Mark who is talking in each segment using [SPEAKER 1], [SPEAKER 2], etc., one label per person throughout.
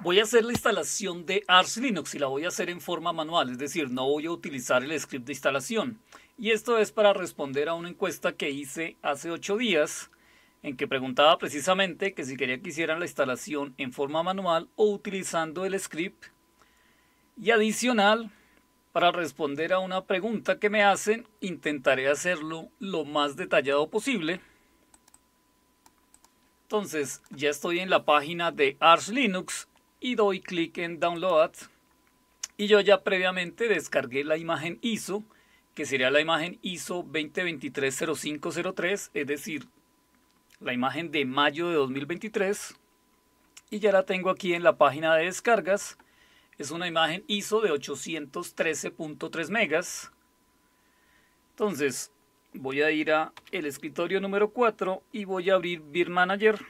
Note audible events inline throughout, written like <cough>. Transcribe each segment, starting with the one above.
[SPEAKER 1] voy a hacer la instalación de Arch Linux y la voy a hacer en forma manual, es decir, no voy a utilizar el script de instalación. Y esto es para responder a una encuesta que hice hace 8 días en que preguntaba precisamente que si quería que hicieran la instalación en forma manual o utilizando el script. Y adicional, para responder a una pregunta que me hacen, intentaré hacerlo lo más detallado posible. Entonces, ya estoy en la página de Arch Linux y doy clic en download Y yo ya previamente descargué la imagen ISO, que sería la imagen ISO 20230503 es decir, la imagen de mayo de 2023. Y ya la tengo aquí en la página de descargas. Es una imagen ISO de 813.3 megas. Entonces, voy a ir a el escritorio número 4 y voy a abrir Beer Manager.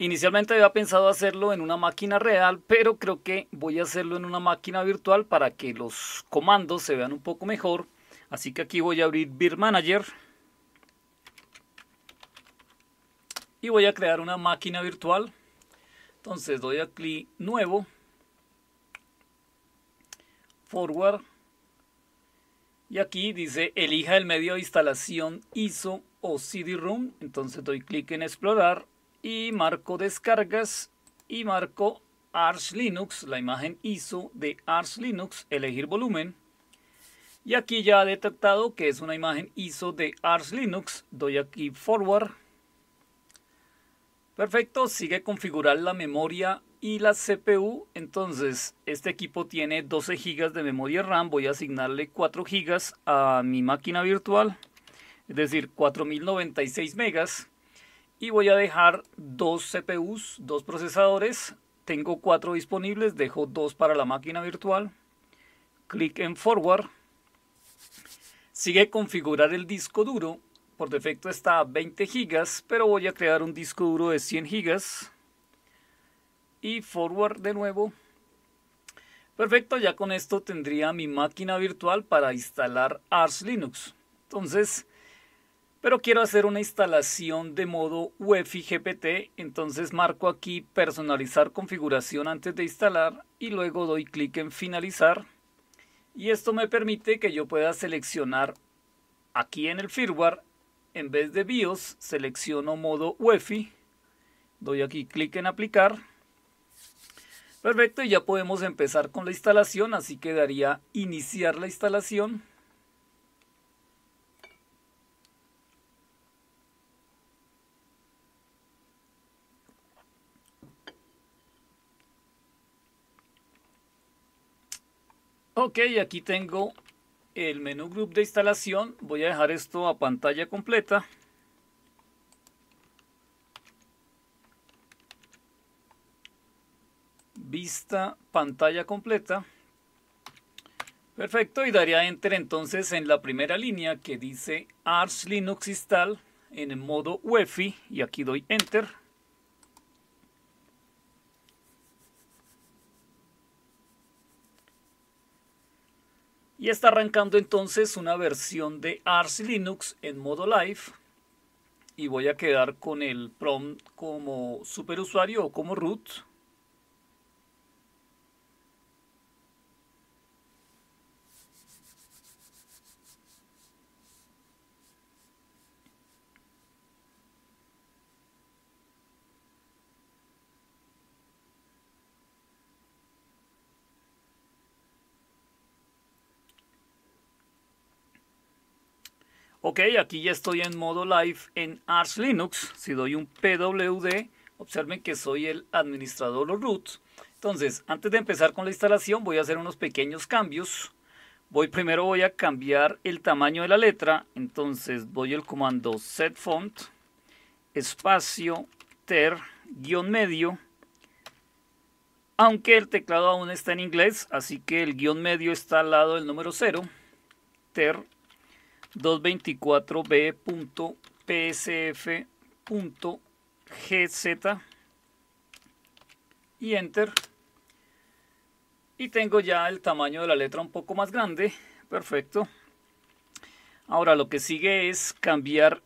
[SPEAKER 1] Inicialmente había pensado hacerlo en una máquina real, pero creo que voy a hacerlo en una máquina virtual para que los comandos se vean un poco mejor. Así que aquí voy a abrir Beer Manager. Y voy a crear una máquina virtual. Entonces doy a clic nuevo. Forward. Y aquí dice elija el medio de instalación ISO o CD-ROOM. Entonces doy clic en explorar y marco descargas y marco Arch Linux, la imagen ISO de Arch Linux, elegir volumen. Y aquí ya ha detectado que es una imagen ISO de Arch Linux, doy aquí forward. Perfecto, sigue configurar la memoria y la CPU. Entonces, este equipo tiene 12 GB de memoria RAM. Voy a asignarle 4 GB a mi máquina virtual, es decir, 4096 megas y voy a dejar dos CPUs, dos procesadores. Tengo cuatro disponibles, dejo dos para la máquina virtual. Clic en Forward. Sigue configurar el disco duro. Por defecto está a 20 GB, pero voy a crear un disco duro de 100 GB. Y Forward de nuevo. Perfecto, ya con esto tendría mi máquina virtual para instalar Ars Linux. Entonces, pero quiero hacer una instalación de modo UEFI GPT, entonces marco aquí personalizar configuración antes de instalar y luego doy clic en finalizar y esto me permite que yo pueda seleccionar aquí en el firmware en vez de BIOS selecciono modo UEFI doy aquí clic en aplicar perfecto y ya podemos empezar con la instalación así que daría iniciar la instalación Ok, aquí tengo el menú group de instalación. Voy a dejar esto a pantalla completa. Vista pantalla completa. Perfecto, y daría enter entonces en la primera línea que dice Arch Linux Install en el modo UEFI y aquí doy enter. Y está arrancando entonces una versión de Ars Linux en modo live. Y voy a quedar con el prompt como superusuario o como root. Ok, aquí ya estoy en modo live en Arch Linux. Si doy un pwd, observen que soy el administrador root. Entonces, antes de empezar con la instalación, voy a hacer unos pequeños cambios. Voy primero voy a cambiar el tamaño de la letra. Entonces, doy el comando font, espacio ter guión medio. Aunque el teclado aún está en inglés, así que el guión medio está al lado del número 0. Ter 224b.psf.gz y enter. Y tengo ya el tamaño de la letra un poco más grande. Perfecto. Ahora lo que sigue es cambiar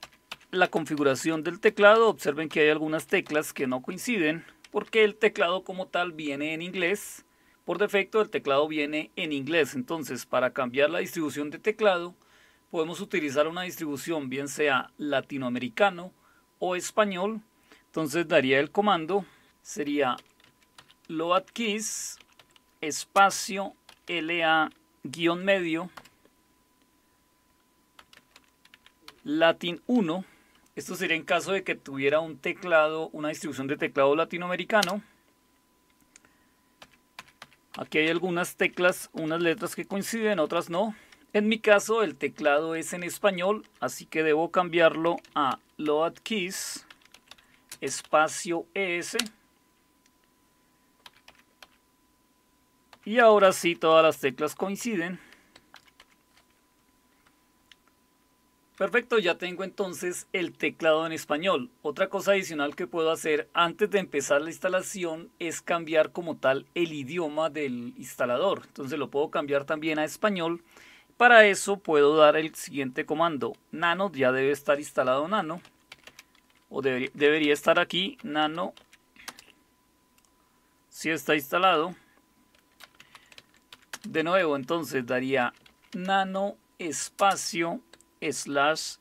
[SPEAKER 1] la configuración del teclado. Observen que hay algunas teclas que no coinciden porque el teclado como tal viene en inglés. Por defecto el teclado viene en inglés. Entonces para cambiar la distribución de teclado podemos utilizar una distribución bien sea latinoamericano o español. Entonces daría el comando, sería loadkeys espacio la guión medio latin 1 esto sería en caso de que tuviera un teclado una distribución de teclado latinoamericano aquí hay algunas teclas unas letras que coinciden otras no en mi caso el teclado es en español, así que debo cambiarlo a Load Keys, espacio ES. Y ahora sí todas las teclas coinciden. Perfecto, ya tengo entonces el teclado en español. Otra cosa adicional que puedo hacer antes de empezar la instalación es cambiar como tal el idioma del instalador. Entonces lo puedo cambiar también a español. Para eso puedo dar el siguiente comando. Nano ya debe estar instalado nano. O debería estar aquí. Nano. Si está instalado. De nuevo, entonces daría nano espacio slash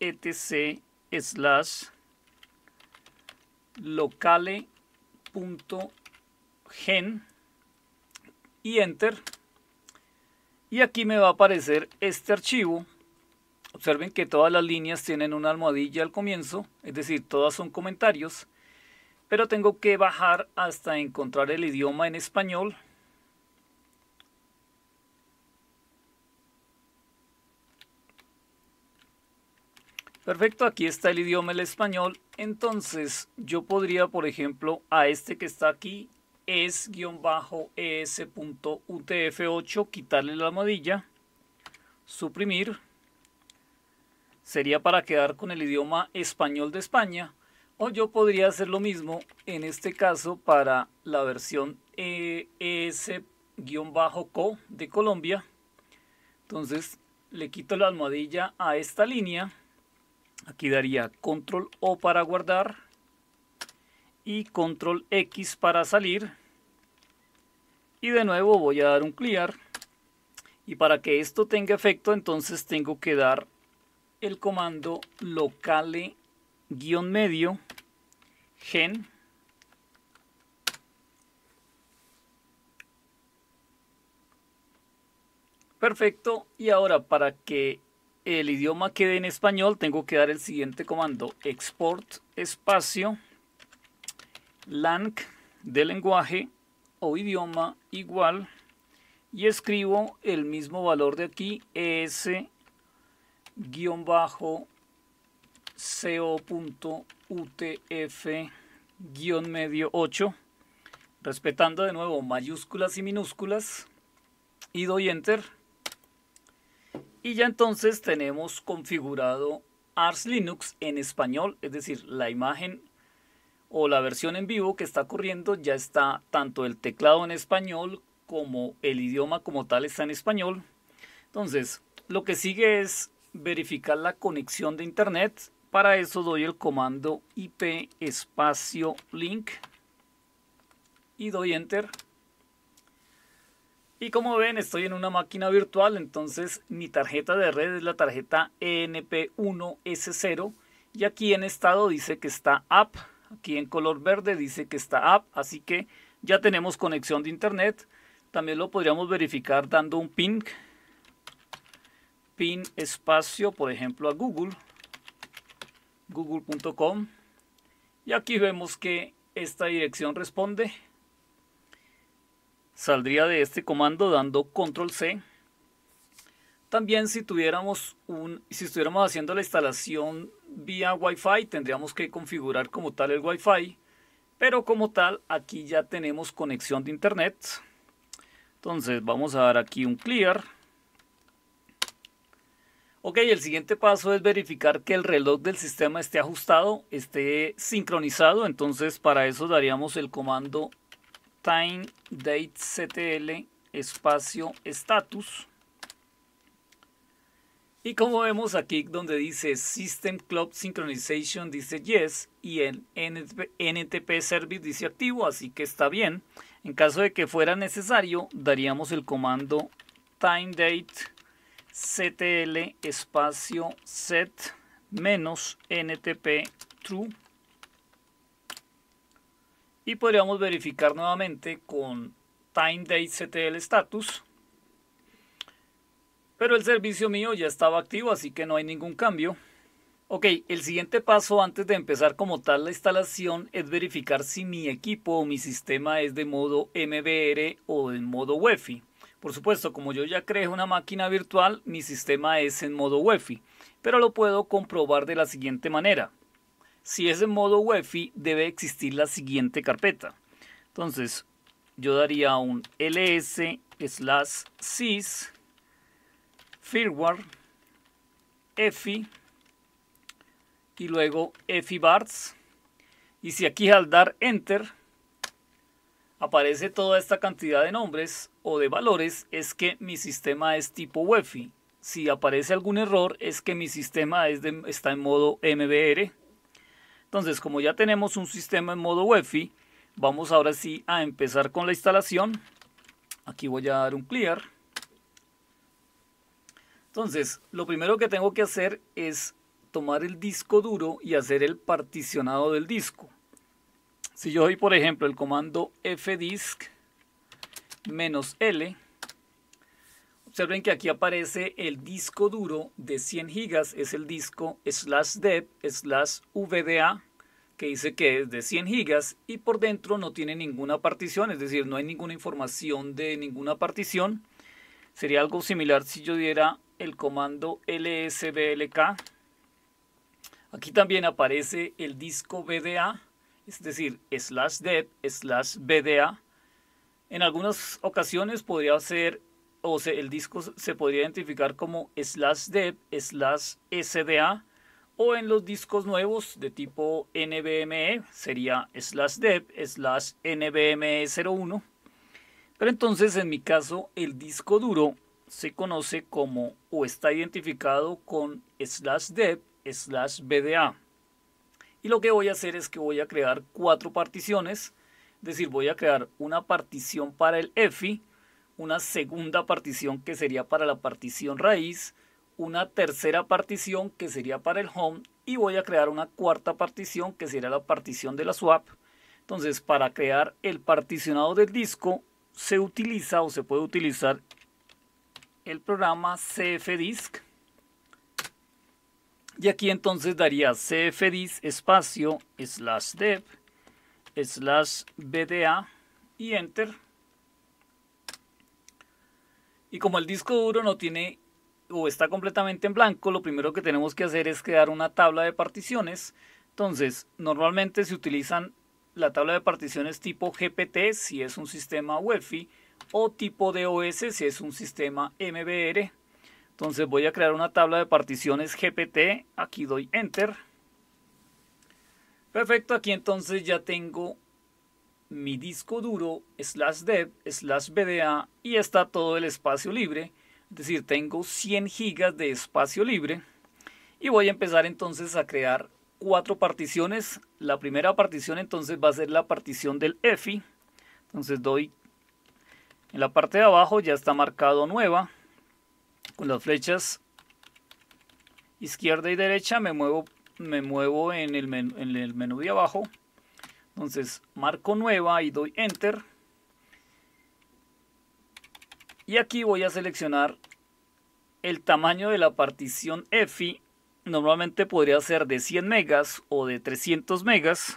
[SPEAKER 1] etc slash locale.gen y enter y aquí me va a aparecer este archivo. Observen que todas las líneas tienen una almohadilla al comienzo, es decir, todas son comentarios, pero tengo que bajar hasta encontrar el idioma en español. Perfecto, aquí está el idioma el español. Entonces yo podría, por ejemplo, a este que está aquí, es-es.utf8, quitarle la almohadilla, suprimir, sería para quedar con el idioma español de España, o yo podría hacer lo mismo en este caso para la versión es-co de Colombia. Entonces le quito la almohadilla a esta línea, aquí daría control O para guardar, y control X para salir y de nuevo voy a dar un clear y para que esto tenga efecto entonces tengo que dar el comando locale guión medio gen perfecto y ahora para que el idioma quede en español tengo que dar el siguiente comando export espacio lang de lenguaje o idioma igual y escribo el mismo valor de aquí es guión bajo co.utf guión medio 8 respetando de nuevo mayúsculas y minúsculas y doy enter y ya entonces tenemos configurado Ars Linux en español es decir la imagen o la versión en vivo que está corriendo ya está tanto el teclado en español como el idioma como tal está en español. Entonces, lo que sigue es verificar la conexión de internet. Para eso doy el comando IP espacio link y doy enter. Y como ven, estoy en una máquina virtual, entonces mi tarjeta de red es la tarjeta ENP1S0 y aquí en estado dice que está app Aquí en color verde dice que está app. así que ya tenemos conexión de internet. También lo podríamos verificar dando un ping, ping espacio, por ejemplo, a Google, google.com. Y aquí vemos que esta dirección responde. Saldría de este comando dando control C también si tuviéramos un, si estuviéramos haciendo la instalación vía Wi-Fi, tendríamos que configurar como tal el Wi-Fi, pero como tal aquí ya tenemos conexión de internet. Entonces vamos a dar aquí un clear. Ok, el siguiente paso es verificar que el reloj del sistema esté ajustado, esté sincronizado. Entonces para eso daríamos el comando time date espacio status y como vemos aquí donde dice System Club Synchronization dice yes y el NTP Service dice activo, así que está bien. En caso de que fuera necesario, daríamos el comando time date ctl espacio set menos ntp true y podríamos verificar nuevamente con time date ctl status pero el servicio mío ya estaba activo, así que no hay ningún cambio. Ok, el siguiente paso antes de empezar como tal la instalación es verificar si mi equipo o mi sistema es de modo MBR o en modo UEFI. Por supuesto, como yo ya creé una máquina virtual, mi sistema es en modo UEFI, pero lo puedo comprobar de la siguiente manera. Si es en modo UEFI, debe existir la siguiente carpeta. Entonces, yo daría un ls slash sys firmware, EFI y luego EFI bars. Y si aquí al dar enter aparece toda esta cantidad de nombres o de valores, es que mi sistema es tipo UEFI. Si aparece algún error, es que mi sistema es está en modo MBR. Entonces, como ya tenemos un sistema en modo UEFI, vamos ahora sí a empezar con la instalación. Aquí voy a dar un clear. Entonces, lo primero que tengo que hacer es tomar el disco duro y hacer el particionado del disco. Si yo doy, por ejemplo, el comando fdisk menos L, observen que aquí aparece el disco duro de 100 gigas, es el disco slash dev slash vda, que dice que es de 100 gigas y por dentro no tiene ninguna partición, es decir, no hay ninguna información de ninguna partición. Sería algo similar si yo diera el comando lsblk. Aquí también aparece el disco BDA, es decir, slash dev slash BDA. En algunas ocasiones podría ser, o sea, el disco se podría identificar como slash dev slash SDA, o en los discos nuevos de tipo NVMe sería slash dev slash NVMe 01. Pero entonces en mi caso el disco duro se conoce como o está identificado con slash dev slash bda. Y lo que voy a hacer es que voy a crear cuatro particiones, es decir, voy a crear una partición para el EFI, una segunda partición que sería para la partición raíz, una tercera partición que sería para el home y voy a crear una cuarta partición que será la partición de la swap. Entonces, para crear el particionado del disco se utiliza o se puede utilizar el programa cfdisk Y aquí entonces daría cfdisk espacio slash dev slash BDA y enter. Y como el disco duro no tiene o está completamente en blanco, lo primero que tenemos que hacer es crear una tabla de particiones. Entonces, normalmente se utilizan la tabla de particiones tipo GPT si es un sistema UEFI o tipo de OS si es un sistema MBR. Entonces voy a crear una tabla de particiones GPT. Aquí doy Enter. Perfecto, aquí entonces ya tengo mi disco duro slash dev slash BDA y está todo el espacio libre. Es decir, tengo 100 gigas de espacio libre. Y voy a empezar entonces a crear cuatro particiones. La primera partición entonces va a ser la partición del EFI. Entonces doy en la parte de abajo ya está marcado nueva. Con las flechas izquierda y derecha me muevo, me muevo en, el menú, en el menú de abajo. Entonces marco nueva y doy enter. Y aquí voy a seleccionar el tamaño de la partición EFI. Normalmente podría ser de 100 megas o de 300 megas.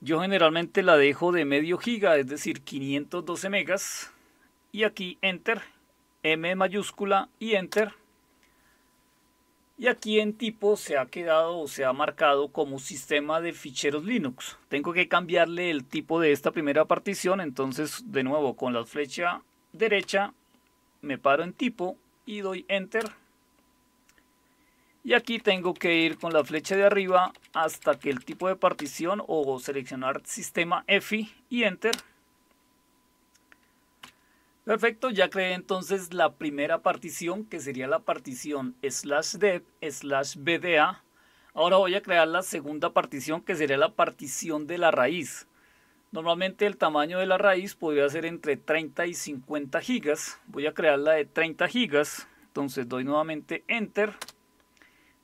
[SPEAKER 1] Yo generalmente la dejo de medio giga, es decir, 512 megas. Y aquí Enter, M mayúscula y Enter. Y aquí en tipo se ha quedado o se ha marcado como sistema de ficheros Linux. Tengo que cambiarle el tipo de esta primera partición, entonces de nuevo con la flecha derecha me paro en tipo y doy Enter y aquí tengo que ir con la flecha de arriba hasta que el tipo de partición o seleccionar sistema EFI y Enter. Perfecto, ya creé entonces la primera partición que sería la partición slash dev slash bda. Ahora voy a crear la segunda partición que sería la partición de la raíz. Normalmente el tamaño de la raíz podría ser entre 30 y 50 gigas. Voy a crear la de 30 gigas. Entonces doy nuevamente Enter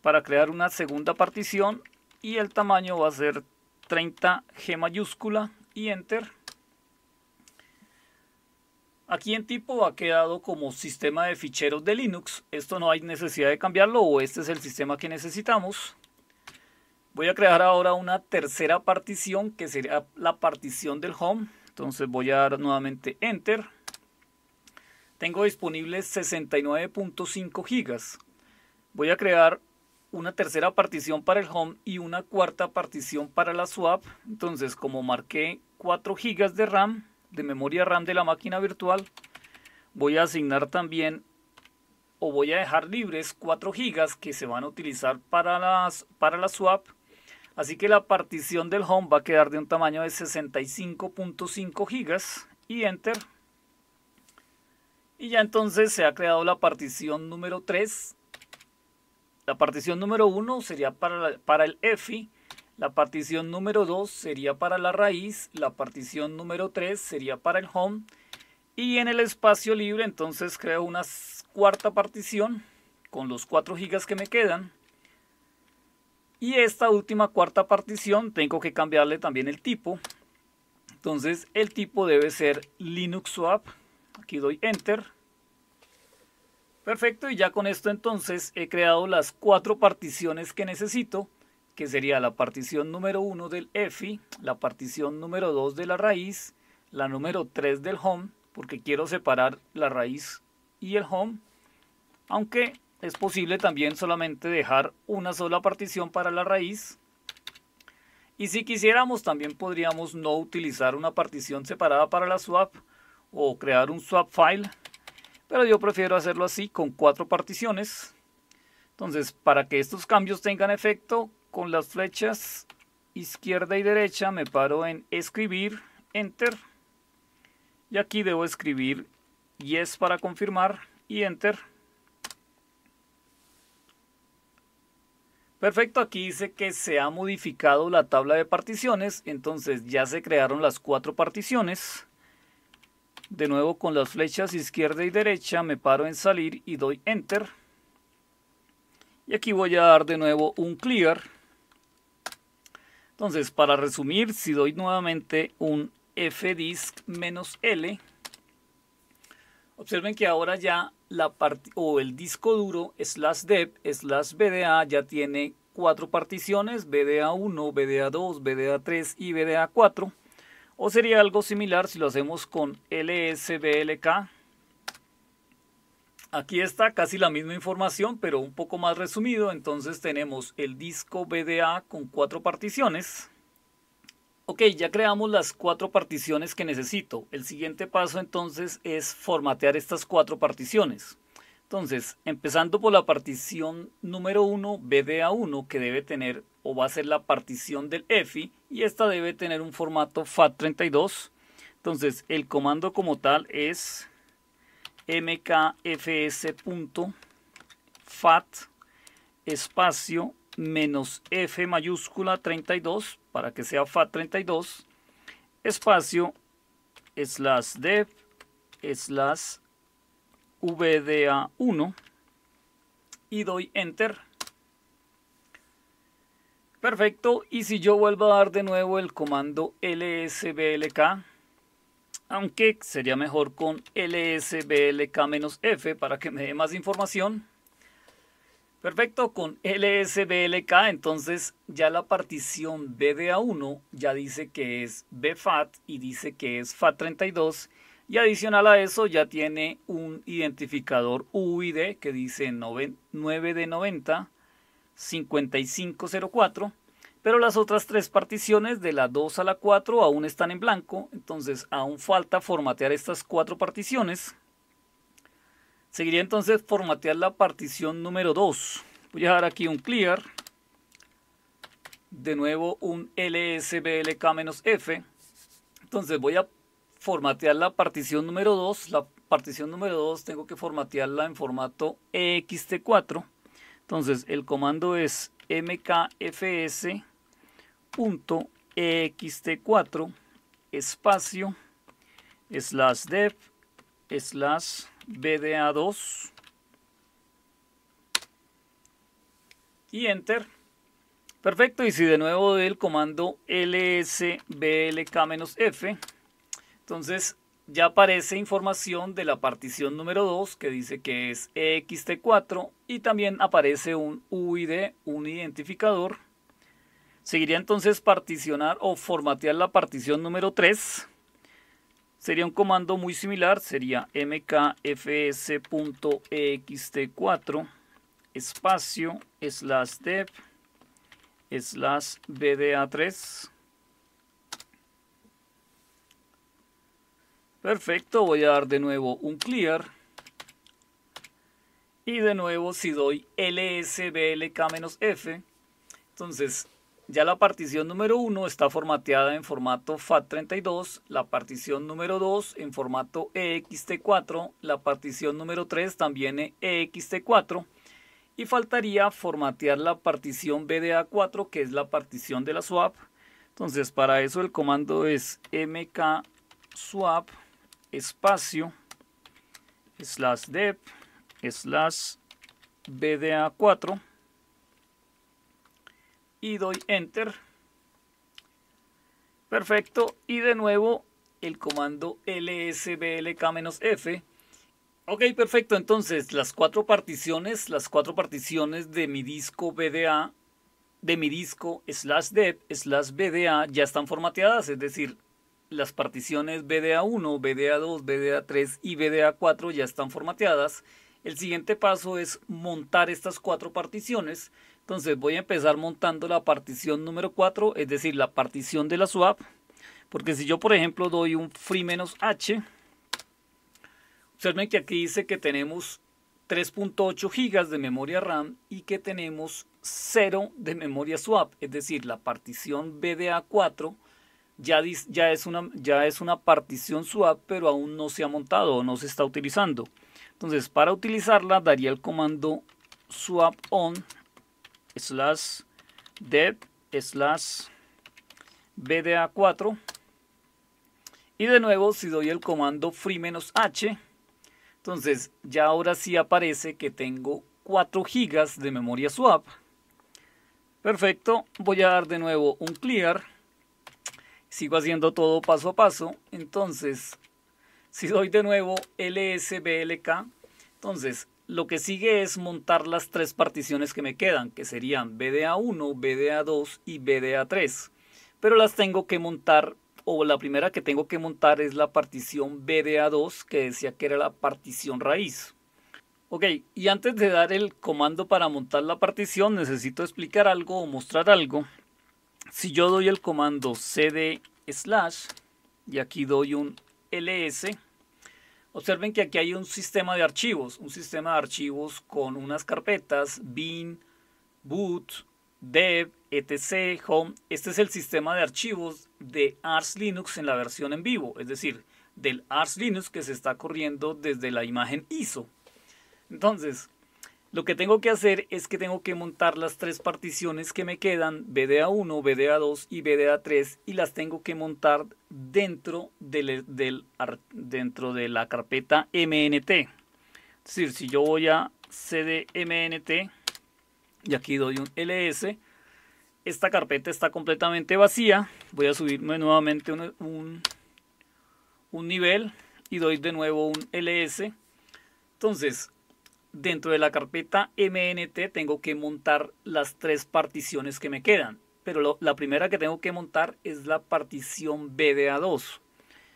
[SPEAKER 1] para crear una segunda partición y el tamaño va a ser 30G mayúscula y Enter. Aquí en tipo ha quedado como sistema de ficheros de Linux. Esto no hay necesidad de cambiarlo o este es el sistema que necesitamos. Voy a crear ahora una tercera partición que sería la partición del home. Entonces voy a dar nuevamente Enter. Tengo disponibles 69.5 gigas. Voy a crear una tercera partición para el home y una cuarta partición para la swap. Entonces, como marqué 4 GB de RAM, de memoria RAM de la máquina virtual, voy a asignar también o voy a dejar libres 4 GB que se van a utilizar para, las, para la swap. Así que la partición del home va a quedar de un tamaño de 65.5 GB y enter. Y ya entonces se ha creado la partición número 3 la partición número 1 sería para, para el EFI, la partición número 2 sería para la raíz, la partición número 3 sería para el home y en el espacio libre entonces creo una cuarta partición con los 4 gigas que me quedan. Y esta última cuarta partición tengo que cambiarle también el tipo. Entonces el tipo debe ser Linux Swap. Aquí doy Enter. Perfecto, y ya con esto entonces he creado las cuatro particiones que necesito, que sería la partición número 1 del EFI, la partición número 2 de la raíz, la número 3 del home, porque quiero separar la raíz y el home, aunque es posible también solamente dejar una sola partición para la raíz. Y si quisiéramos también podríamos no utilizar una partición separada para la swap o crear un swap file pero yo prefiero hacerlo así con cuatro particiones. Entonces, para que estos cambios tengan efecto, con las flechas izquierda y derecha me paro en escribir, enter. Y aquí debo escribir yes para confirmar y enter. Perfecto, aquí dice que se ha modificado la tabla de particiones, entonces ya se crearon las cuatro particiones. De nuevo con las flechas izquierda y derecha me paro en salir y doy Enter. Y aquí voy a dar de nuevo un clear. Entonces, para resumir, si doy nuevamente un fdisk-l, observen que ahora ya la o el disco duro slash dev slash bda ya tiene cuatro particiones, BDA1, BDA2, BDA3 y BDA4. O sería algo similar si lo hacemos con LSBLK. Aquí está casi la misma información, pero un poco más resumido. Entonces tenemos el disco BDA con cuatro particiones. Ok, ya creamos las cuatro particiones que necesito. El siguiente paso entonces es formatear estas cuatro particiones. Entonces, empezando por la partición número 1, BDA1, que debe tener o va a ser la partición del EFI, y esta debe tener un formato FAT32. Entonces, el comando como tal es mkfs.fat espacio menos F mayúscula 32 para que sea FAT32 espacio slash dev slash VDA1 y doy Enter. Perfecto, y si yo vuelvo a dar de nuevo el comando lsblk, aunque sería mejor con lsblk-f para que me dé más información. Perfecto, con lsblk entonces ya la partición vda 1 ya dice que es BFAT y dice que es FAT32 y adicional a eso ya tiene un identificador UID que dice 9 de 90 5504. Pero las otras tres particiones de la 2 a la 4 aún están en blanco. Entonces aún falta formatear estas cuatro particiones. Seguiría entonces formatear la partición número 2. Voy a dejar aquí un clear. De nuevo un lsblk-f. Entonces voy a formatear la partición número 2. La partición número 2 tengo que formatearla en formato ext4. Entonces el comando es mkfs.ext4 espacio slash dev slash bda2 y enter. Perfecto, y si de nuevo doy el comando lsblk-f, entonces ya aparece información de la partición número 2 que dice que es EXT4 y también aparece un UID, un identificador. Seguiría entonces particionar o formatear la partición número 3. Sería un comando muy similar, sería mkfs.ext4 espacio slash dev slash bda3 Perfecto, voy a dar de nuevo un clear. Y de nuevo si doy lsblk-f, entonces ya la partición número 1 está formateada en formato FAT32, la partición número 2 en formato EXT4, la partición número 3 también EXT4 e y faltaría formatear la partición BDA4 que es la partición de la swap. Entonces para eso el comando es mk swap espacio slash dev slash bda4 y doy enter perfecto y de nuevo el comando lsblk-f ok perfecto entonces las cuatro particiones las cuatro particiones de mi disco bda de mi disco slash dev slash bda ya están formateadas es decir las particiones BDA1, BDA2, BDA3 y BDA4 ya están formateadas. El siguiente paso es montar estas cuatro particiones. Entonces voy a empezar montando la partición número 4, es decir, la partición de la swap. Porque si yo, por ejemplo, doy un free-h, observen que aquí dice que tenemos 3.8 GB de memoria RAM y que tenemos 0 de memoria swap, es decir, la partición BDA4 ya, es una, ya es una partición swap, pero aún no se ha montado o no se está utilizando. Entonces, para utilizarla, daría el comando swap on slash dev slash bda4. Y de nuevo, si doy el comando free-h, entonces ya ahora sí aparece que tengo 4 GB de memoria swap. Perfecto, voy a dar de nuevo un clear sigo haciendo todo paso a paso. Entonces, si doy de nuevo LSBLK, entonces lo que sigue es montar las tres particiones que me quedan, que serían BDA1, BDA2 y BDA3. Pero las tengo que montar, o la primera que tengo que montar es la partición BDA2, que decía que era la partición raíz. Ok, y antes de dar el comando para montar la partición, necesito explicar algo o mostrar algo. Si yo doy el comando cd slash y aquí doy un ls, observen que aquí hay un sistema de archivos, un sistema de archivos con unas carpetas bin, boot, dev, etc, home. Este es el sistema de archivos de Ars Linux en la versión en vivo, es decir, del Ars Linux que se está corriendo desde la imagen ISO. Entonces, lo que tengo que hacer es que tengo que montar las tres particiones que me quedan, BDA1, BDA2 y BDA3, y las tengo que montar dentro, dentro de la carpeta MNT. Es decir, si yo voy a CDMNT y aquí doy un LS, esta carpeta está completamente vacía. Voy a subirme nuevamente un, un nivel y doy de nuevo un LS. Entonces, dentro de la carpeta MNT tengo que montar las tres particiones que me quedan. Pero la primera que tengo que montar es la partición BDA2.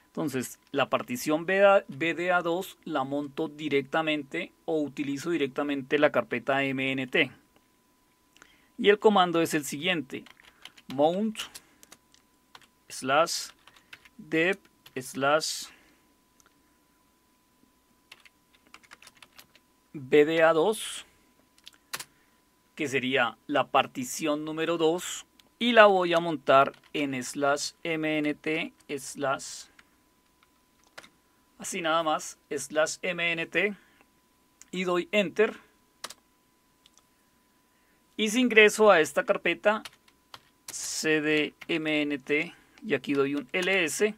[SPEAKER 1] Entonces, la partición BDA2 la monto directamente o utilizo directamente la carpeta MNT. Y el comando es el siguiente. Mount slash dev slash BDA2, que sería la partición número 2, y la voy a montar en slash mnt slash, así nada más, slash mnt, y doy enter. Y si ingreso a esta carpeta, cdmnt, y aquí doy un ls,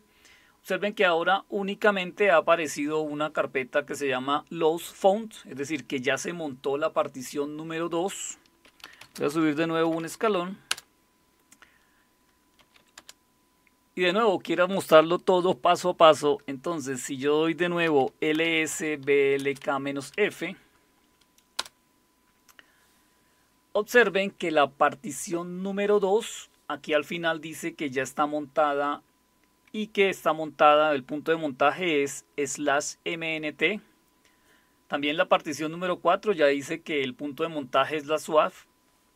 [SPEAKER 1] Observen que ahora únicamente ha aparecido una carpeta que se llama Los Fonts, es decir, que ya se montó la partición número 2. Voy a subir de nuevo un escalón. Y de nuevo, quiero mostrarlo todo paso a paso. Entonces, si yo doy de nuevo lsblk-f, observen que la partición número 2, aquí al final dice que ya está montada y que está montada, el punto de montaje es slash mnt. También la partición número 4 ya dice que el punto de montaje es la swap.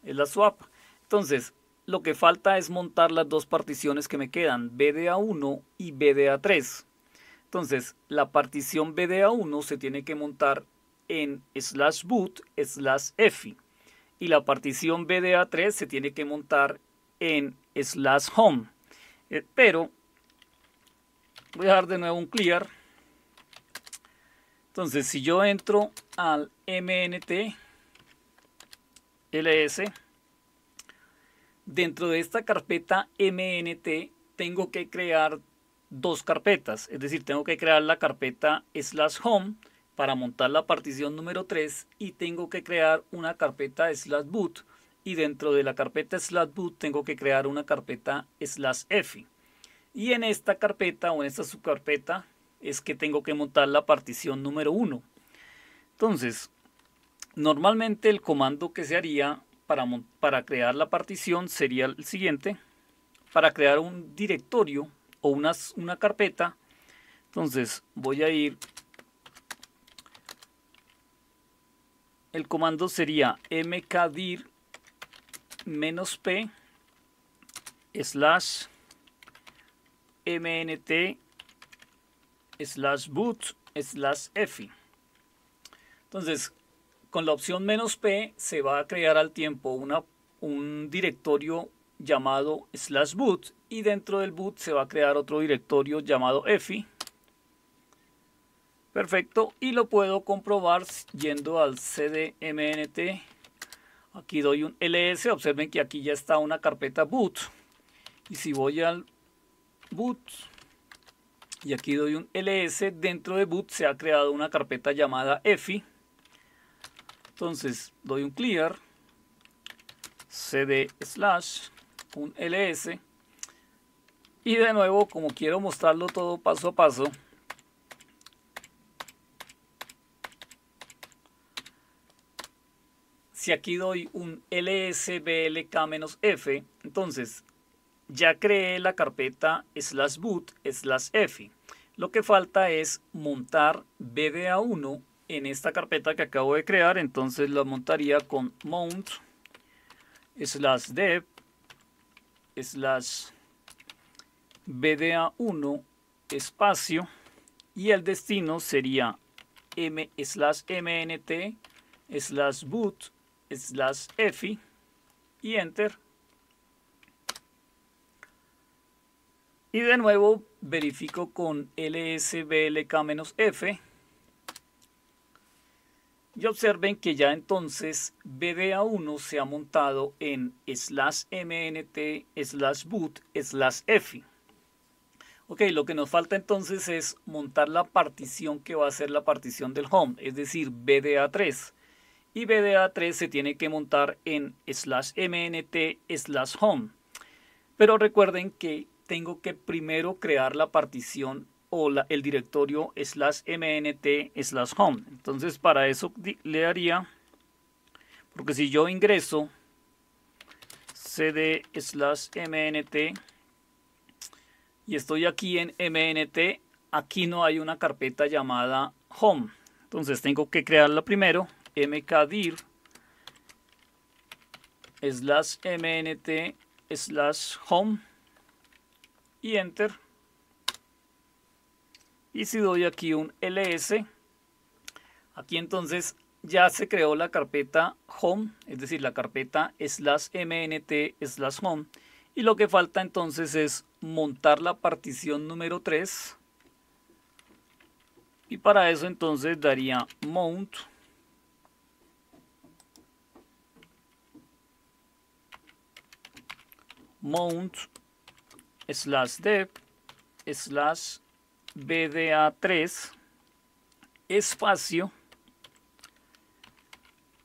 [SPEAKER 1] Es la swap. Entonces, lo que falta es montar las dos particiones que me quedan, BDA1 y BDA3. Entonces, la partición BDA1 se tiene que montar en slash boot slash f y la partición BDA3 se tiene que montar en slash home. Eh, pero voy a dar de nuevo un clear entonces si yo entro al mnt ls dentro de esta carpeta mnt tengo que crear dos carpetas es decir tengo que crear la carpeta slash home para montar la partición número 3 y tengo que crear una carpeta slash boot y dentro de la carpeta slash boot tengo que crear una carpeta slash f y en esta carpeta o en esta subcarpeta es que tengo que montar la partición número 1. Entonces, normalmente el comando que se haría para, para crear la partición sería el siguiente. Para crear un directorio o una, una carpeta, entonces voy a ir... El comando sería mkdir-p slash mnt slash boot slash EFI. Entonces, con la opción menos "-p", se va a crear al tiempo una, un directorio llamado slash boot y dentro del boot se va a crear otro directorio llamado EFI. Perfecto, y lo puedo comprobar yendo al cdmnt. Aquí doy un ls, observen que aquí ya está una carpeta boot. Y si voy al boot. Y aquí doy un ls. Dentro de boot se ha creado una carpeta llamada EFI. Entonces doy un clear. cd slash un ls. Y de nuevo, como quiero mostrarlo todo paso a paso, si aquí doy un lsblk-f, entonces ya creé la carpeta slash boot slash f. Lo que falta es montar BDA1 en esta carpeta que acabo de crear. Entonces la montaría con mount slash dev slash BDA1 espacio y el destino sería m slash mnt slash boot slash EFI y enter Y de nuevo verifico con lsblk-f. Y observen que ya entonces BDA1 se ha montado en slash mnt slash boot slash f. Ok, lo que nos falta entonces es montar la partición que va a ser la partición del home, es decir, BDA3. Y BDA3 se tiene que montar en slash mnt slash home. Pero recuerden que tengo que primero crear la partición o el directorio slash mnt slash home. Entonces para eso le haría... porque si yo ingreso cd slash mnt y estoy aquí en mnt, aquí no hay una carpeta llamada home. Entonces tengo que crearla primero, mkdir slash mnt slash home y enter. Y si doy aquí un ls, aquí entonces ya se creó la carpeta home, es decir, la carpeta slash mnt slash home. Y lo que falta entonces es montar la partición número 3. Y para eso entonces daría mount. mount slash dev slash bda3 espacio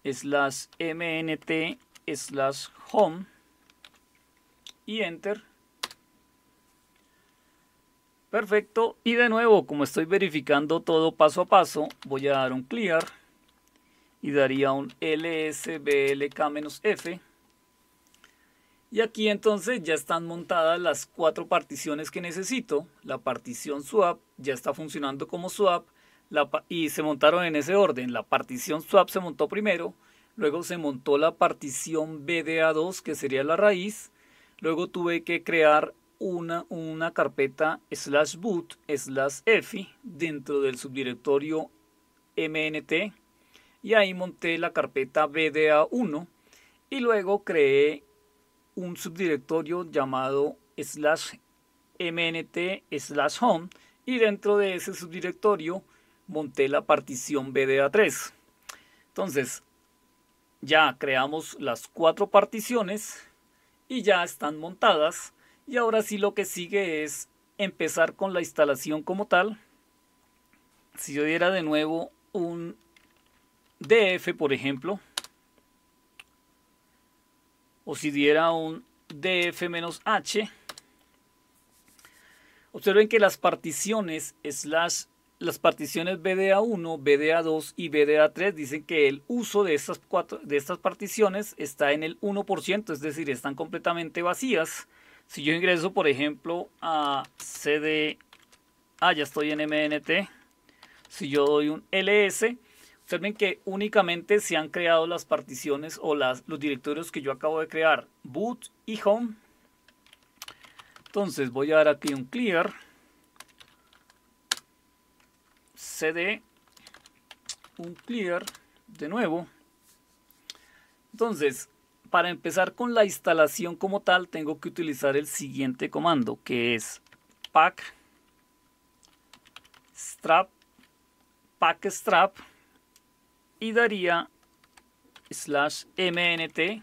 [SPEAKER 1] slash mnt slash home y enter perfecto y de nuevo como estoy verificando todo paso a paso voy a dar un clear y daría un lsblk-f y aquí entonces ya están montadas las cuatro particiones que necesito. La partición swap ya está funcionando como swap y se montaron en ese orden. La partición swap se montó primero, luego se montó la partición BDA2 que sería la raíz. Luego tuve que crear una, una carpeta slash boot slash EFI dentro del subdirectorio MNT y ahí monté la carpeta BDA1 y luego creé un subdirectorio llamado slash mnt slash home y dentro de ese subdirectorio monté la partición BDA3. Entonces, ya creamos las cuatro particiones y ya están montadas. Y ahora sí lo que sigue es empezar con la instalación como tal. Si yo diera de nuevo un DF, por ejemplo, o si diera un df-h, observen que las particiones slash las particiones BDA1, BDA2 y BDA3 dicen que el uso de estas, cuatro, de estas particiones está en el 1%, es decir, están completamente vacías. Si yo ingreso, por ejemplo, a CD, ah, ya estoy en MNT, si yo doy un LS, Observen que únicamente se han creado las particiones o los directorios que yo acabo de crear, boot y home. Entonces voy a dar aquí un clear, cd, un clear de nuevo. Entonces, para empezar con la instalación como tal, tengo que utilizar el siguiente comando, que es pack strap pack strap y daría slash mnt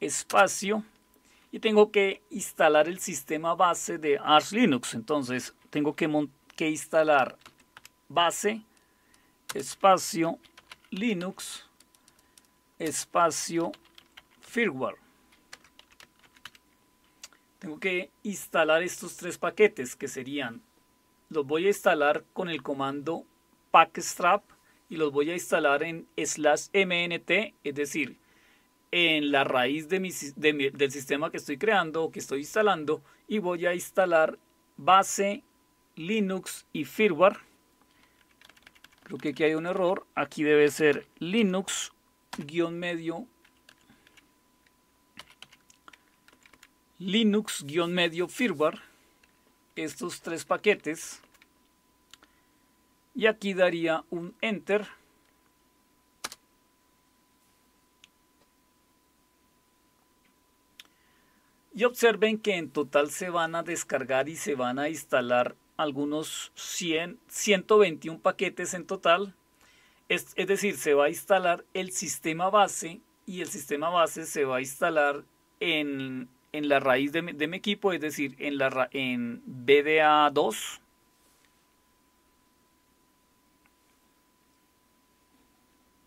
[SPEAKER 1] espacio y tengo que instalar el sistema base de Arch Linux. Entonces tengo que, que instalar base espacio Linux espacio firmware. Tengo que instalar estos tres paquetes que serían, los voy a instalar con el comando packstrap y los voy a instalar en slash mnt, es decir, en la raíz del sistema que estoy creando o que estoy instalando y voy a instalar base, Linux y firmware. Creo que aquí hay un error. Aquí debe ser Linux guión medio Linux guión medio firmware. Estos tres paquetes y aquí daría un enter y observen que en total se van a descargar y se van a instalar algunos 121 paquetes en total es, decir se va a instalar el sistema base y el sistema base se va a instalar en, en la raíz de, mi, equipo, es decir, en, la, en BDA2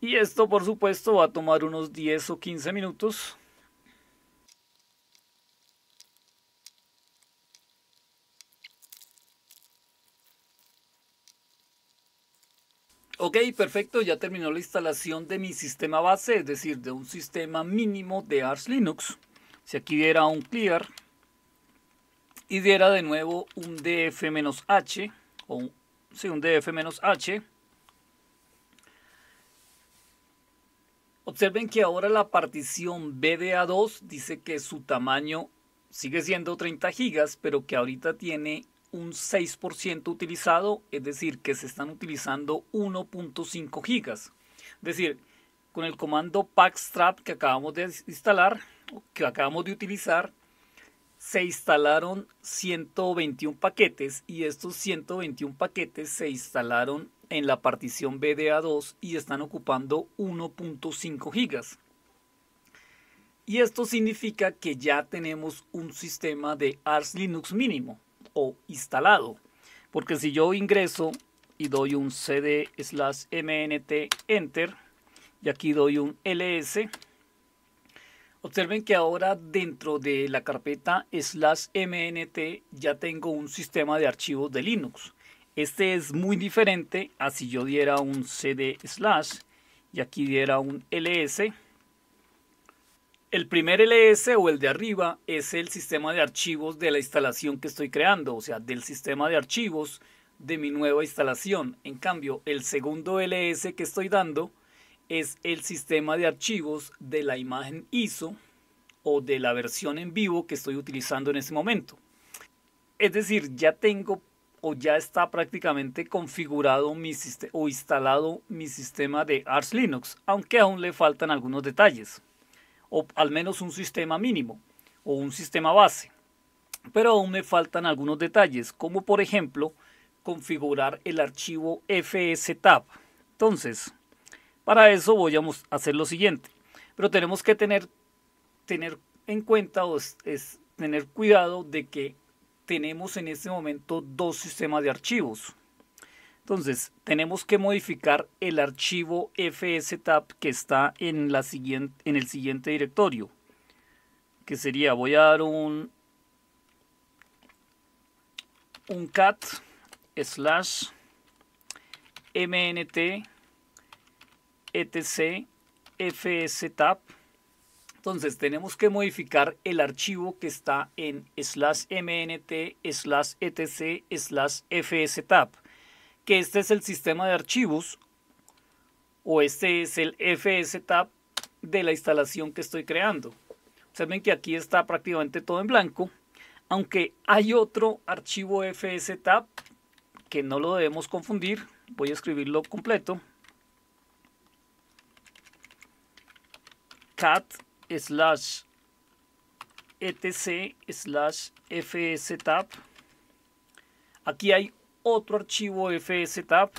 [SPEAKER 1] Y esto por supuesto va a tomar unos 10 o 15 minutos. Ok, perfecto, ya terminó la instalación de mi sistema base, es decir, de un sistema mínimo de Ars Linux. Si aquí diera un clear y diera de nuevo un df-h, o un, sí, un df-h, Observen que ahora la partición BDA2 dice que su tamaño sigue siendo 30 gigas, pero que ahorita tiene un 6% utilizado, es decir, que se están utilizando 1.5 gigas. Es decir, con el comando packstrap que acabamos de instalar, que acabamos de utilizar, se instalaron 121 paquetes y estos 121 paquetes se instalaron en la partición BDA2 y están ocupando 1.5 gigas. Y esto significa que ya tenemos un sistema de Ars Linux mínimo o instalado. Porque si yo ingreso y doy un cd slash mnt enter y aquí doy un ls, observen que ahora dentro de la carpeta slash mnt ya tengo un sistema de archivos de Linux. Este es muy diferente a si yo diera un CD slash y aquí diera un LS. El primer LS o el de arriba es el sistema de archivos de la instalación que estoy creando, o sea, del sistema de archivos de mi nueva instalación. En cambio, el segundo LS que estoy dando es el sistema de archivos de la imagen ISO o de la versión en vivo que estoy utilizando en este momento. Es decir, ya tengo o ya está prácticamente configurado mi o instalado mi sistema de Arch Linux, aunque aún le faltan algunos detalles, o al menos un sistema mínimo o un sistema base. Pero aún me faltan algunos detalles, como por ejemplo configurar el archivo fstab. Entonces, para eso voy a hacer lo siguiente, pero tenemos que tener, tener en cuenta o tener cuidado de que tenemos en este momento dos sistemas de archivos. Entonces, tenemos que modificar el archivo tab que está en, la siguiente, en el siguiente directorio. Que sería, voy a dar un, un cat slash mnt etc tab entonces tenemos que modificar el archivo que está en slash mnt slash etc slash fstab, que este es el sistema de archivos o este es el fstab de la instalación que estoy creando. ven que aquí está prácticamente todo en blanco, aunque hay otro archivo fstab que no lo debemos confundir. Voy a escribirlo completo. cat slash etc slash fstab. Aquí hay otro archivo fstab.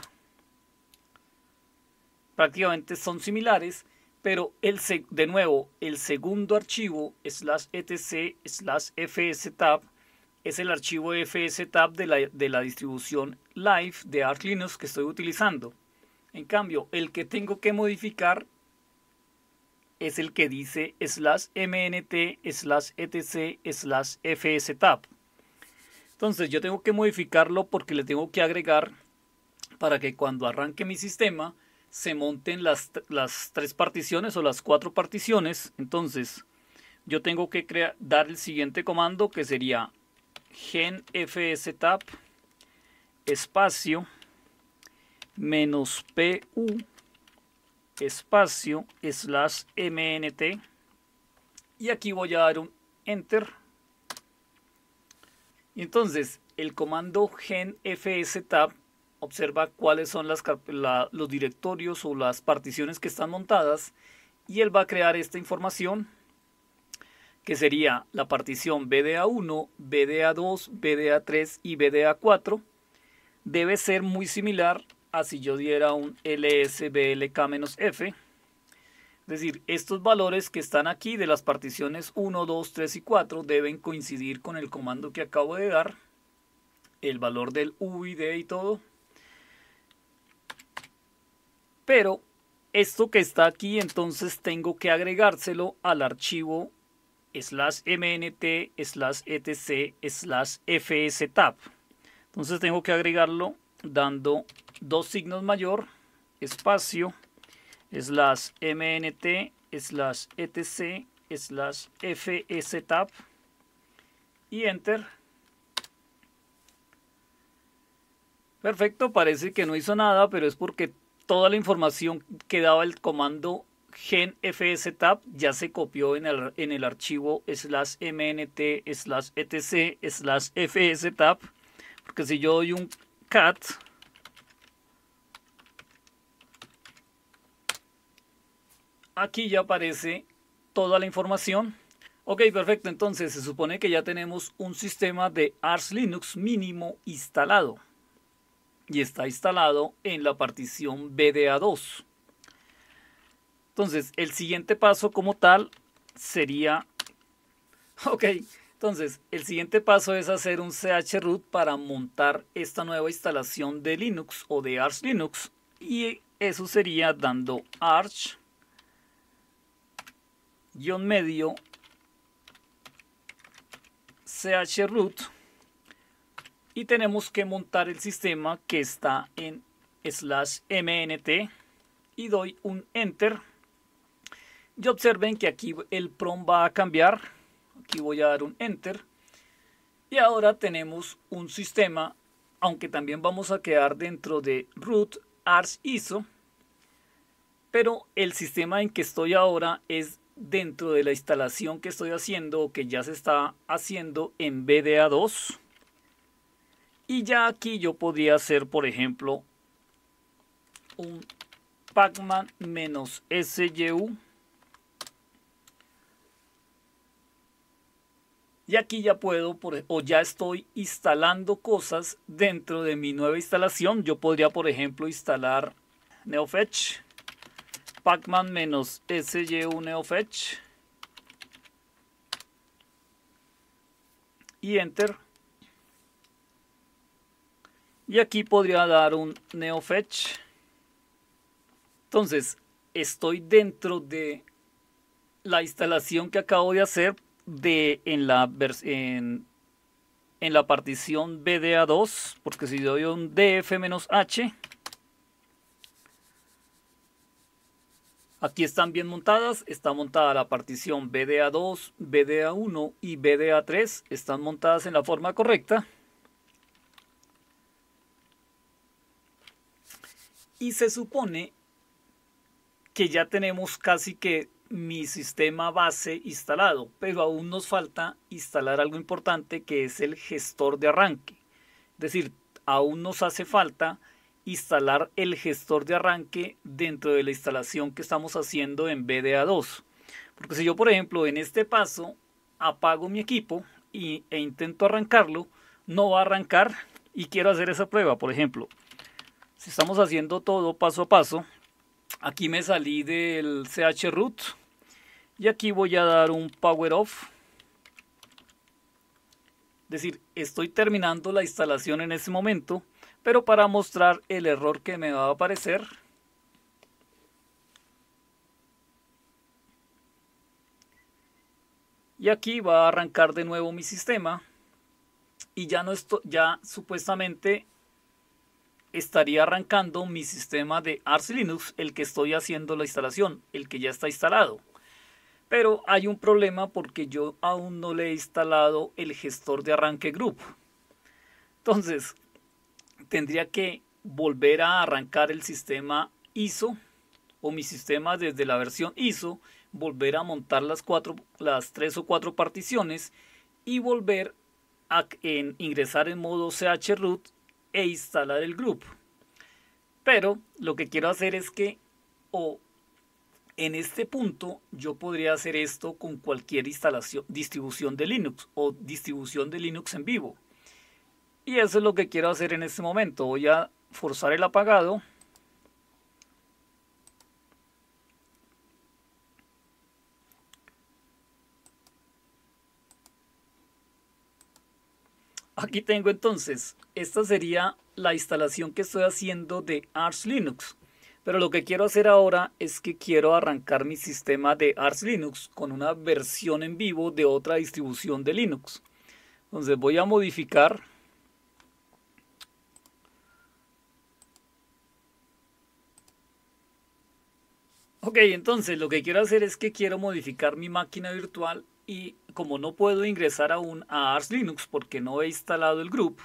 [SPEAKER 1] Prácticamente son similares, pero el, de nuevo, el segundo archivo slash etc slash fstab es el archivo fs de de la distribución live de Arch Linux que estoy utilizando. En cambio, el que tengo que modificar es el que dice slash mnt slash etc slash fstab. Entonces yo tengo que modificarlo porque le tengo que agregar para que cuando arranque mi sistema se monten las, tres particiones o las cuatro particiones. Entonces yo tengo que dar el siguiente comando que sería gen fstab espacio menos pu espacio slash mnt y aquí voy a dar un enter y entonces el comando gen fs tab observa cuáles son los directorios o las particiones que están montadas y él va a crear esta información que sería la partición BDA1, BDA2, BDA3 y BDA4 debe ser muy similar así yo diera un LSBLK-F. Es decir, estos valores que están aquí de las particiones 1, 2, 3 y 4 deben coincidir con el comando que acabo de dar, el valor del U y y todo. Pero esto que está aquí entonces tengo que agregárselo al archivo slash mnt slash etc slash fstab. Entonces tengo que agregarlo dando dos signos mayor, espacio, slash mnt, slash etc, slash tab y enter. Perfecto, parece que no hizo nada, pero es porque toda la información que daba el comando gen tab ya se copió en el, en el archivo slash mnt slash etc slash tab porque si yo doy un cat aquí ya aparece toda la información ok perfecto entonces se supone que ya tenemos un sistema de Ars Linux mínimo instalado y está instalado en la partición BDA2 entonces el siguiente paso como tal sería ok entonces, el siguiente paso es hacer un chroot para montar esta nueva instalación de Linux o de Arch Linux. Y eso sería dando arch medio chroot y tenemos que montar el sistema que está en slash mnt y doy un enter y observen que aquí el prompt va a cambiar Aquí voy a dar un Enter. Y ahora tenemos un sistema, aunque también vamos a quedar dentro de root arch ISO. Pero el sistema en que estoy ahora es dentro de la instalación que estoy haciendo o que ya se está haciendo en BDA2. Y ya aquí yo podría hacer, por ejemplo, un pacman-syu Y aquí ya puedo, e, o ya estoy instalando cosas dentro de mi nueva instalación. Yo podría, por ejemplo, instalar NeoFetch, Pacman menos SYU NeoFetch. Y Enter. Y aquí podría dar un NeoFetch. Entonces, estoy dentro de la instalación que acabo de hacer de en la, en, en la partición BDA2, porque si doy un DF-H, Aquí están bien montadas, está montada la partición BDA2, BDA1 y BDA3, están montadas en la forma correcta. Y se supone que ya tenemos casi que mi sistema base instalado, pero aún nos falta instalar algo importante que es el gestor de arranque. Es decir, aún nos hace falta instalar el gestor de arranque dentro de la instalación que estamos haciendo en BDA2. Porque si yo, por ejemplo, en este paso apago mi equipo y, e intento arrancarlo, no va a arrancar y quiero hacer esa prueba. Por ejemplo, si estamos haciendo todo paso a paso, aquí me salí del chroot y aquí voy a dar un power off. Es decir, estoy terminando la instalación en ese momento, pero para mostrar el error que me va a aparecer, y aquí va a arrancar de nuevo mi sistema y ya no ya supuestamente estaría arrancando mi sistema de Arch Linux el que estoy haciendo la instalación el que ya está instalado pero hay un problema porque yo aún no le he instalado el gestor de arranque group. Entonces, tendría que volver a arrancar el sistema ISO o mi sistema desde la versión ISO, volver a montar las, cuatro, las tres o cuatro particiones y volver a ingresar en modo chroot e instalar el group. Pero lo que quiero hacer es que o en este punto yo podría hacer esto con cualquier instalación, distribución de Linux o distribución de Linux en vivo. Y eso es lo que quiero hacer en este momento. Voy a forzar el apagado. Aquí tengo entonces, esta sería la instalación que estoy haciendo de Arch Linux. Pero lo que quiero hacer ahora es que quiero arrancar mi sistema de Ars Linux con una versión en vivo de otra distribución de Linux. Entonces voy a modificar Ok, entonces lo que quiero hacer es que quiero modificar mi máquina virtual y como no puedo ingresar aún a Ars Linux porque no he instalado el group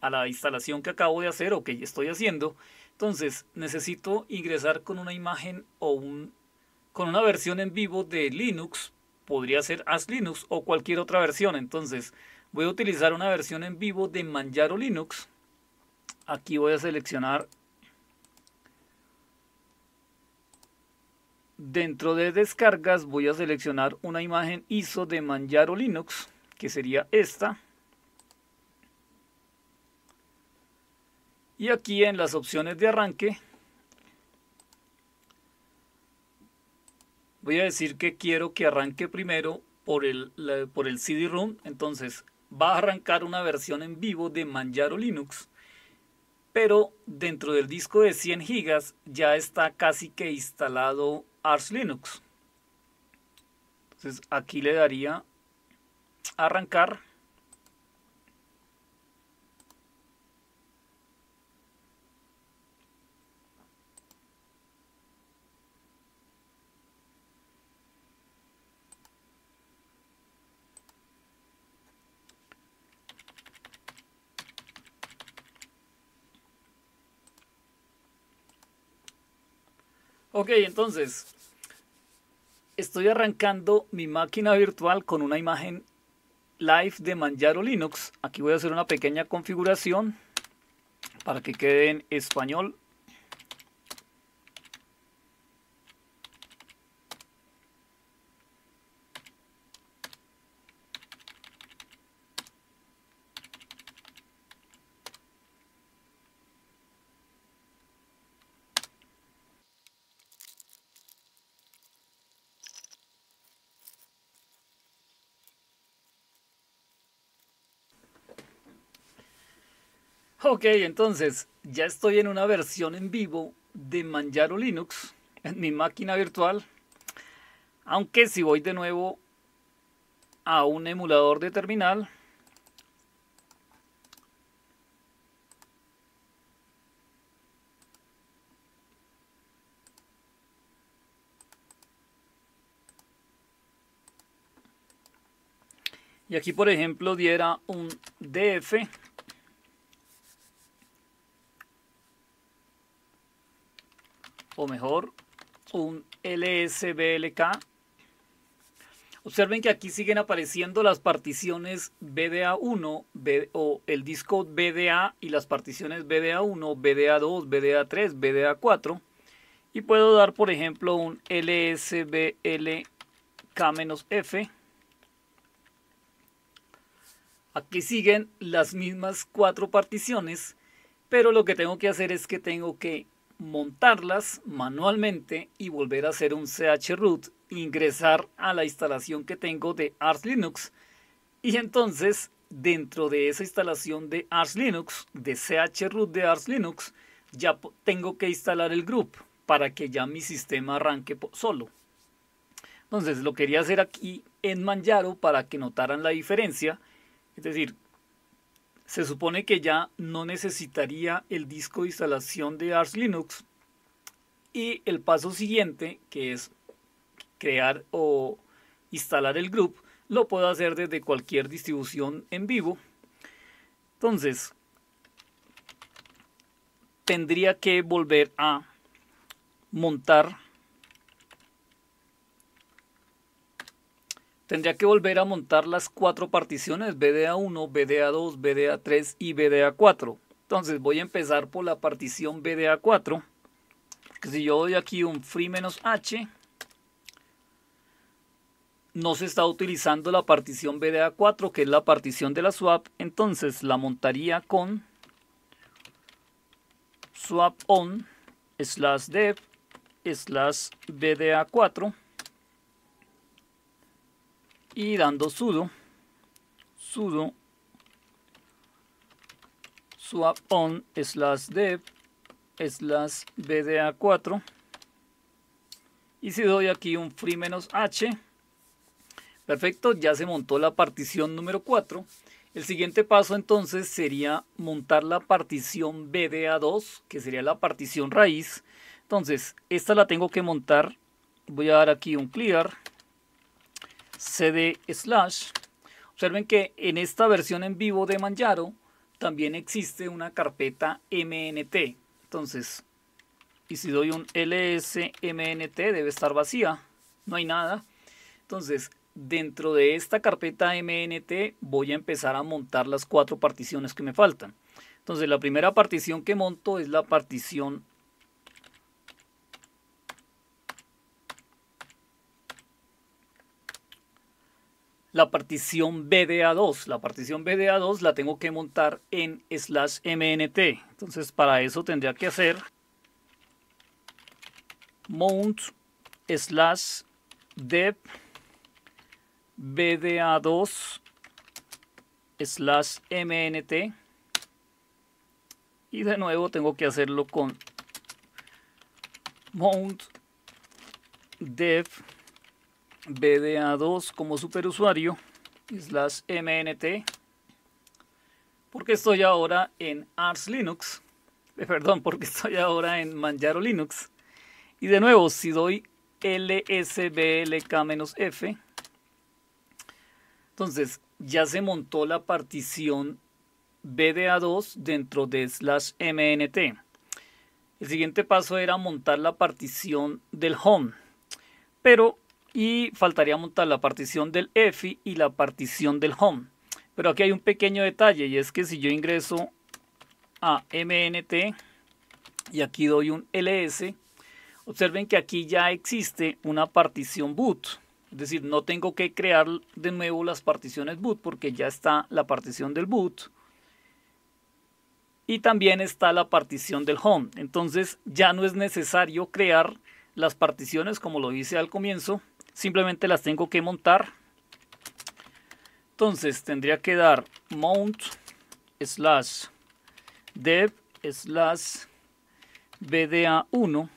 [SPEAKER 1] a la instalación que acabo de hacer o que ya estoy haciendo, entonces, necesito ingresar con una imagen o con una versión en vivo de Linux. Podría ser As Linux o cualquier otra versión. Entonces, voy a utilizar una versión en vivo de Manjaro Linux. Aquí voy a seleccionar dentro de descargas voy a seleccionar una imagen ISO de Manjaro Linux, que sería esta. Y aquí en las opciones de arranque, voy a decir que quiero que arranque primero por el, por el CD-ROM. Entonces va a arrancar una versión en vivo de Manjaro Linux. Pero dentro del disco de 100 GB ya está casi que instalado Arch Linux. Entonces aquí le daría arrancar. Ok, entonces, estoy arrancando mi máquina virtual con una imagen live de Manjaro Linux. Aquí voy a hacer una pequeña configuración para que quede en español Ok, entonces ya estoy en una versión en vivo de Manjaro Linux en mi máquina virtual. Aunque si voy de nuevo a un emulador de terminal, y aquí por ejemplo diera un df o mejor un LSBLK. Observen que aquí siguen apareciendo las particiones BDA1 o el disco BDA y las particiones BDA1, BDA2, BDA3, BDA4. Y puedo dar, por ejemplo, un LSBLK-F. Aquí siguen las mismas cuatro particiones, pero lo que tengo que hacer es que tengo que montarlas manualmente y volver a hacer un chroot, ingresar a la instalación que tengo de Arch Linux y entonces dentro de esa instalación de Arch Linux, de chroot de Arch Linux, ya tengo que instalar el group para que ya mi sistema arranque solo. Entonces lo quería hacer aquí en Manjaro para que notaran la diferencia. Es decir, se supone que ya no necesitaría el disco de instalación de Arch Linux. Y el paso siguiente, que es crear o instalar el group, lo puedo hacer desde cualquier distribución en vivo. Entonces, tendría que volver a montar Tendría que volver a montar las cuatro particiones, BDA1, BDA2, BDA3 y BDA4. Entonces voy a empezar por la partición BDA4. si yo doy aquí un free h, no se está utilizando la partición BDA4, que es la partición de la swap. Entonces la montaría con swap on slash dev slash BDA4 y dando sudo, sudo swap on slash dev slash bda4 y si doy aquí un free menos h perfecto ya se montó la partición número 4 el siguiente paso entonces sería montar la partición bda2 que sería la partición raíz entonces esta la tengo que montar voy a dar aquí un clear cd slash. Observen que en esta versión en vivo de Manjaro también existe una carpeta mnt. Entonces, y si doy un ls mnt debe estar vacía, no hay nada. Entonces, dentro de esta carpeta mnt voy a empezar a montar las cuatro particiones que me faltan. Entonces, la primera partición que monto es la partición la partición BDA2. La partición BDA2 la tengo que montar en slash mnt. Entonces para eso tendría que hacer mount slash dev bda2 slash mnt y de nuevo tengo que hacerlo con mount dev BDA2 como superusuario slash mnt porque estoy ahora en Ars Linux eh, perdón porque estoy ahora en Manjaro Linux y de nuevo si doy lsblk-f entonces ya se montó la partición BDA2 dentro de slash mnt el siguiente paso era montar la partición del home pero y faltaría montar la partición del EFI y la partición del home. Pero aquí hay un pequeño detalle y es que si yo ingreso a MNT y aquí doy un LS, observen que aquí ya existe una partición boot. Es decir, no tengo que crear de nuevo las particiones boot porque ya está la partición del boot. Y también está la partición del home. Entonces ya no es necesario crear las particiones como lo hice al comienzo, Simplemente las tengo que montar. Entonces tendría que dar mount slash dev slash bda1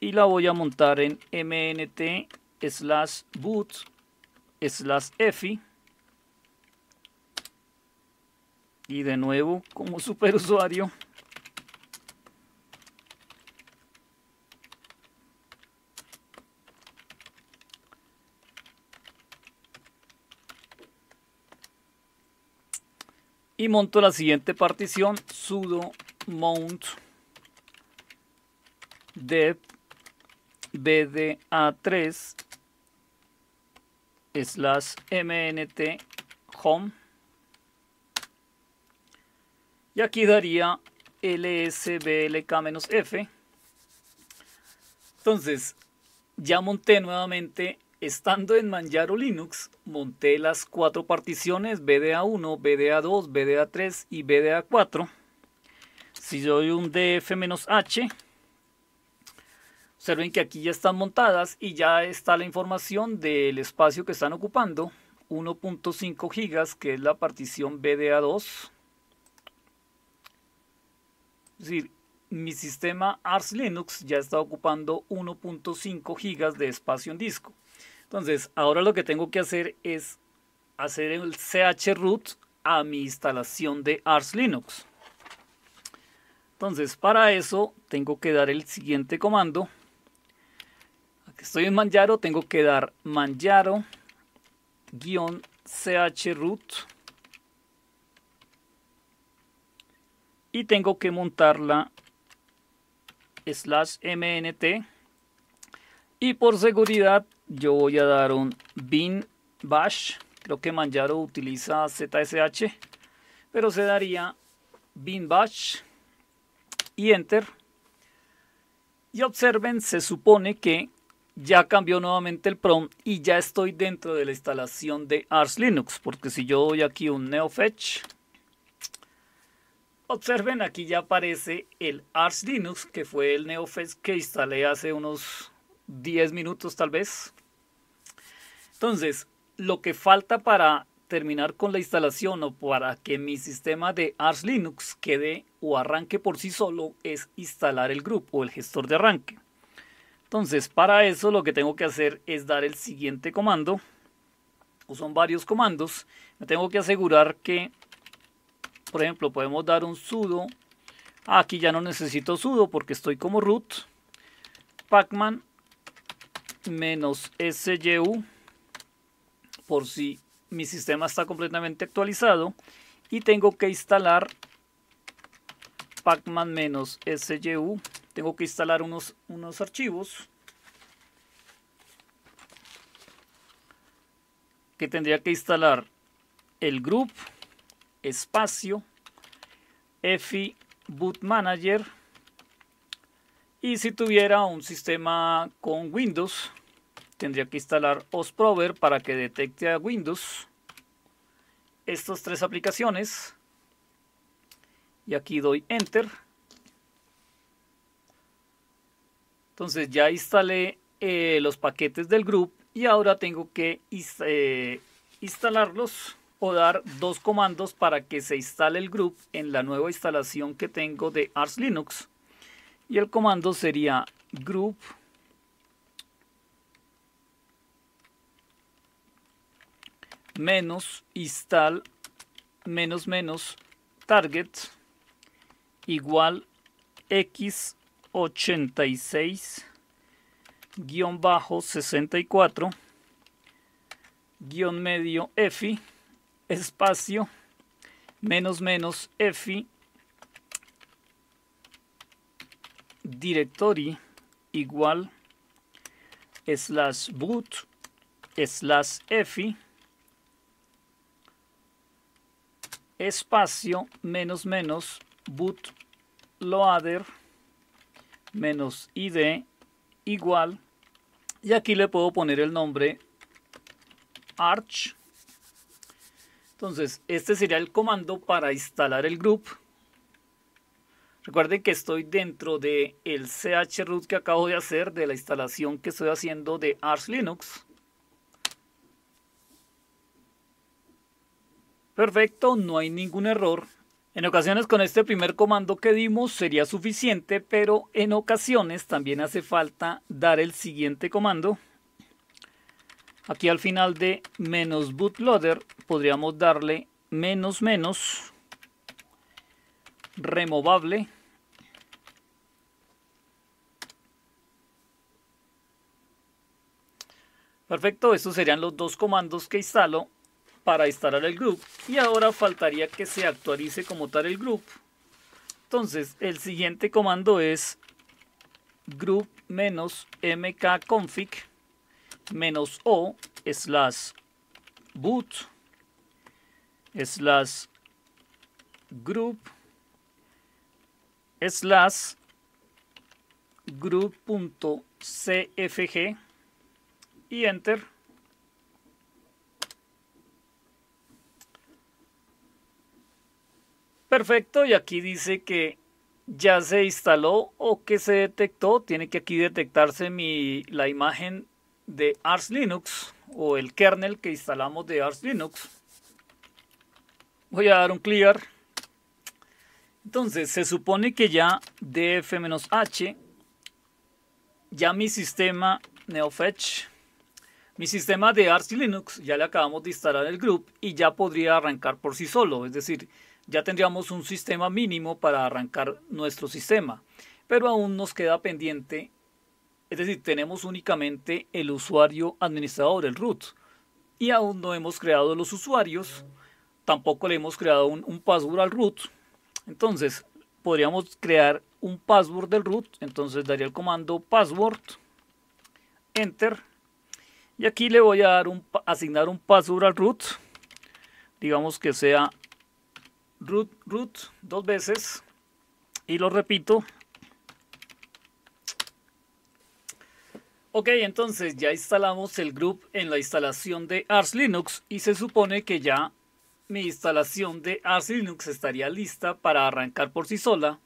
[SPEAKER 1] y la voy a montar en mnt slash boot slash efi. y de nuevo como <laughs> superusuario y monto la siguiente partición sudo mount dev bda3 slash mnt home y aquí daría lsblk-f entonces ya monté nuevamente Estando en Manjaro Linux, monté las cuatro particiones BDA1, BDA2, BDA3 y BDA4. Si doy un DF-H, observen que aquí ya están montadas y ya está la información del espacio que están ocupando. 1.5 gigas, que es la partición BDA2. Es decir, mi sistema Ars Linux ya está ocupando 1.5 gigas de espacio en disco. Entonces, ahora lo que tengo que hacer es hacer el chroot a mi instalación de Ars Linux. Entonces, para eso tengo que dar el siguiente comando. Aquí estoy en Manjaro, tengo que dar manjaro-chroot y tengo que montarla slash mnt y por seguridad yo voy a dar un bin bash. Creo que Manjaro utiliza ZSH, pero se daría bin bash y enter. Y observen, se supone que ya cambió nuevamente el prompt y ya estoy dentro de la instalación de Ars Linux. Porque si yo doy aquí un neofetch, observen aquí ya aparece el Ars Linux, que fue el neofetch que instalé hace unos 10 minutos tal vez. Entonces, lo que falta para terminar con la instalación o para que mi sistema de Arch Linux quede o arranque por sí solo es instalar el grupo o el gestor de arranque. Entonces, para eso lo que tengo que hacer es dar el siguiente comando, o son varios comandos. Me tengo que asegurar que, por ejemplo, podemos dar un sudo. Ah, aquí ya no necesito sudo porque estoy como root. Pacman menos SYU por si mi sistema está completamente actualizado y tengo que instalar pacman menos SYU. Tengo que instalar unos, unos archivos que tendría que instalar el group espacio EFI boot manager y si tuviera un sistema con Windows, tendría que instalar OSProver para que detecte a Windows estas tres aplicaciones. Y aquí doy Enter. Entonces ya instalé eh, los paquetes del group y ahora tengo que eh, instalarlos o dar dos comandos para que se instale el group en la nueva instalación que tengo de Ars Linux. Y el comando sería group menos install menos menos target igual x86 guión bajo 64 guión medio EFI espacio menos menos EFI directory igual slash boot slash fi espacio menos menos boot loader menos id igual y aquí le puedo poner el nombre arch entonces este sería el comando para instalar el group Recuerden que estoy dentro del el chroot que acabo de hacer, de la instalación que estoy haciendo de Arch Linux. Perfecto, no hay ningún error. En ocasiones con este primer comando que dimos sería suficiente, pero en ocasiones también hace falta dar el siguiente comando. Aquí al final de menos bootloader podríamos darle menos menos removable Perfecto, estos serían los dos comandos que instalo para instalar el group. Y ahora faltaría que se actualice como tal el group. Entonces, el siguiente comando es group-mkconfig menos o slash boot slash group slash group.cfg enter. Perfecto, y aquí dice que ya se instaló o que se detectó. Tiene que aquí detectarse mi, la imagen de Ars Linux o el kernel que instalamos de Ars Linux. Voy a dar un clear. Entonces, se supone que ya df-h, ya mi sistema NeoFetch mi sistema de Arch Linux ya le acabamos de instalar el group y ya podría arrancar por sí solo, es decir, ya tendríamos un sistema mínimo para arrancar nuestro sistema, pero aún nos queda pendiente, es decir, tenemos únicamente el usuario administrador, el root, y aún no hemos creado los usuarios, tampoco le hemos creado un, un password al root, entonces podríamos crear un password del root, entonces daría el comando password, enter, y aquí le voy a dar un, asignar un password al root. Digamos que sea root, root dos veces. Y lo repito. Ok, entonces ya instalamos el group en la instalación de Ars Linux y se supone que ya mi instalación de Ars Linux estaría lista para arrancar por sí sola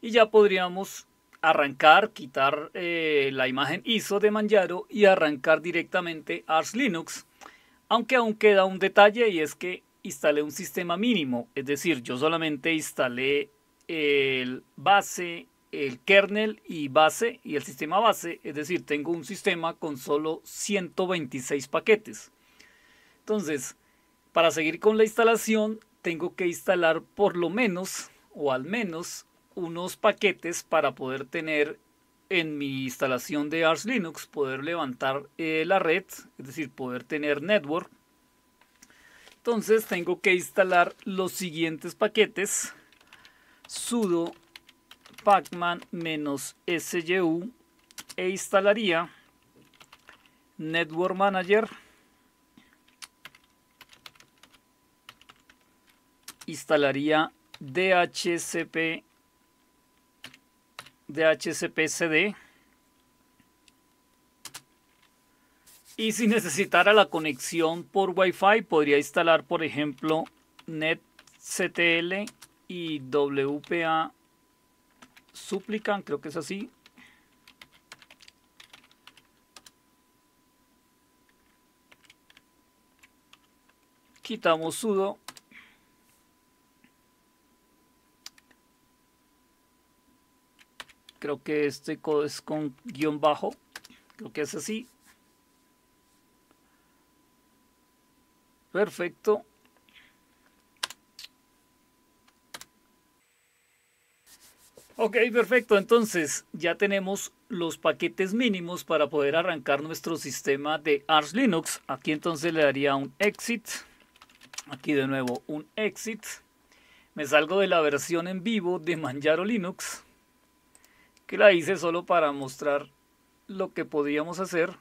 [SPEAKER 1] y ya podríamos arrancar, quitar eh, la imagen ISO de Manjaro y arrancar directamente Arch Linux. Aunque aún queda un detalle y es que instalé un sistema mínimo, es decir, yo solamente instalé el base, el kernel y base y el sistema base, es decir, tengo un sistema con solo 126 paquetes. Entonces, para seguir con la instalación, tengo que instalar por lo menos o al menos unos paquetes para poder tener en mi instalación de Arch Linux, poder levantar eh, la red, es decir, poder tener network. Entonces tengo que instalar los siguientes paquetes. sudo pacman-sgu e instalaría Network Manager. Instalaría DHCP de Y si necesitara la conexión por Wi-Fi, podría instalar, por ejemplo, NetCTL y WPA Supplicant, creo que es así. Quitamos sudo creo que este code es con guión bajo, creo que es así. Perfecto. Ok, perfecto. Entonces ya tenemos los paquetes mínimos para poder arrancar nuestro sistema de Arch Linux. Aquí entonces le daría un exit. Aquí de nuevo un exit. Me salgo de la versión en vivo de Manjaro Linux que la hice solo para mostrar lo que podíamos hacer.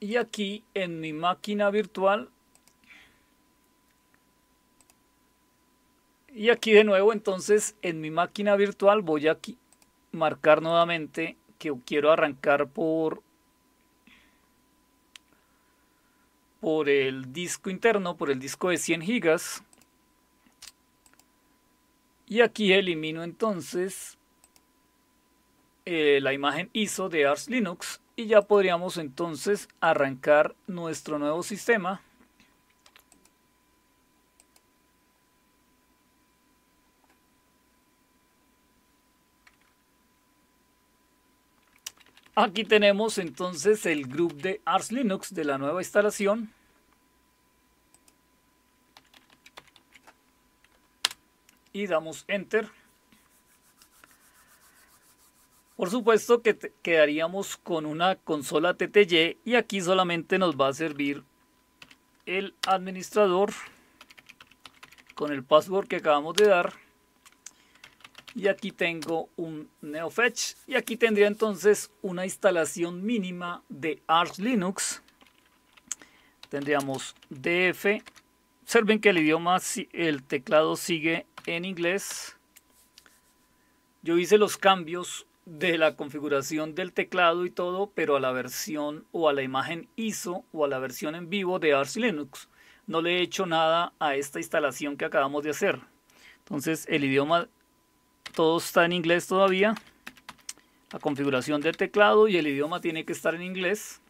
[SPEAKER 1] Y aquí en mi máquina virtual. Y aquí de nuevo entonces en mi máquina virtual voy a marcar nuevamente que quiero arrancar por por el disco interno, por el disco de 100 gigas. Y aquí elimino entonces eh, la imagen ISO de Ars Linux y ya podríamos entonces arrancar nuestro nuevo sistema. Aquí tenemos entonces el grupo de Ars Linux de la nueva instalación. Y damos Enter. Por supuesto que quedaríamos con una consola TTY y aquí solamente nos va a servir el administrador con el password que acabamos de dar y aquí tengo un NeoFetch y aquí tendría entonces una instalación mínima de Arch Linux. Tendríamos df, observen que el idioma, el teclado sigue en inglés. Yo hice los cambios de la configuración del teclado y todo, pero a la versión o a la imagen ISO o a la versión en vivo de Arch Linux. No le he hecho nada a esta instalación que acabamos de hacer. Entonces el idioma todo está en inglés todavía. La configuración del teclado y el idioma tiene que estar en inglés.